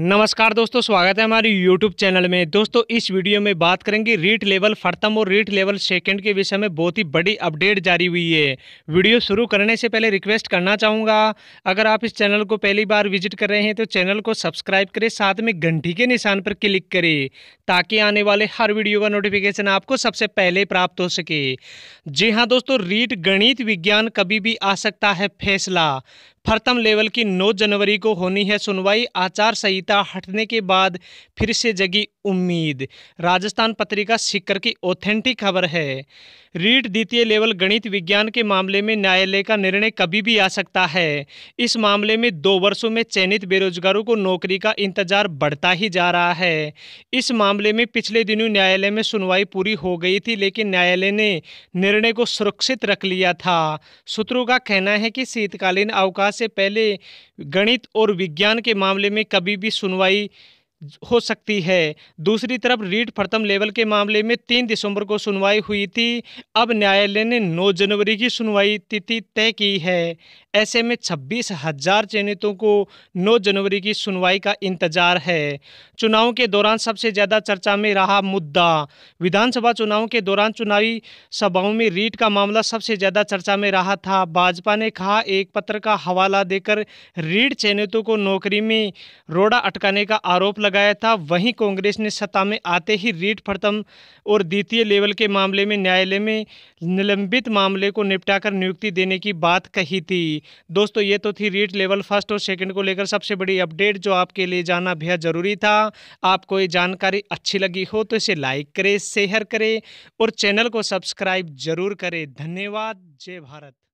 नमस्कार दोस्तों स्वागत है हमारे यूट्यूब चैनल में दोस्तों इस वीडियो में बात करेंगे रीट लेवल फर्तम और रीट लेवल सेकंड के विषय में बहुत ही बड़ी अपडेट जारी हुई है वीडियो शुरू करने से पहले रिक्वेस्ट करना चाहूँगा अगर आप इस चैनल को पहली बार विजिट कर रहे हैं तो चैनल को सब्सक्राइब करें साथ में घंटी के निशान पर क्लिक करें ताकि आने वाले हर वीडियो का नोटिफिकेशन आपको सबसे पहले प्राप्त हो सके जी हाँ दोस्तों रीट गणित विज्ञान कभी भी आ सकता है फैसला प्रथम लेवल की 9 जनवरी को होनी है सुनवाई आचार संहिता हटने के बाद फिर से जगी उम्मीद राजस्थान पत्रिका सिक्कर की ऑथेंटिक खबर है रीट द्वितीय लेवल गणित विज्ञान के मामले में न्यायालय का निर्णय कभी भी आ सकता है इस मामले में दो वर्षों में चयनित बेरोजगारों को नौकरी का इंतजार बढ़ता ही जा रहा है इस मामले में पिछले दिनों न्यायालय में सुनवाई पूरी हो गई थी लेकिन न्यायालय ने निर्णय को सुरक्षित रख लिया था सूत्रों का कहना है कि शीतकालीन अवकाश से पहले गणित और विज्ञान के मामले में कभी भी सुनवाई हो सकती है दूसरी तरफ रीट प्रथम लेवल के मामले में तीन दिसंबर को सुनवाई हुई थी अब न्यायालय ने नौ जनवरी की सुनवाई तिथि तय की है ऐसे में छब्बीस हजार चयनितों को नौ जनवरी की सुनवाई का इंतजार है चुनाव के दौरान सबसे ज़्यादा चर्चा में रहा मुद्दा विधानसभा चुनाव के दौरान चुनावी सभाओं में रीट का मामला सबसे ज़्यादा चर्चा में रहा था भाजपा ने कहा एक पत्र का हवाला देकर रीट चयनितों को नौकरी में रोड़ा अटकाने का आरोप लगा लगाया था वहीं कांग्रेस ने सत्ता में आते ही रीट प्रथम और द्वितीय लेवल के मामले में न्यायालय में निलंबित मामले को निपटाकर नियुक्ति देने की बात कही थी दोस्तों ये तो थी रीट लेवल फर्स्ट और सेकंड को लेकर सबसे बड़ी अपडेट जो आपके लिए जाना बेहद ज़रूरी था आपको ये जानकारी अच्छी लगी हो तो इसे लाइक करें शेयर करें और चैनल को सब्सक्राइब जरूर करें धन्यवाद जय भारत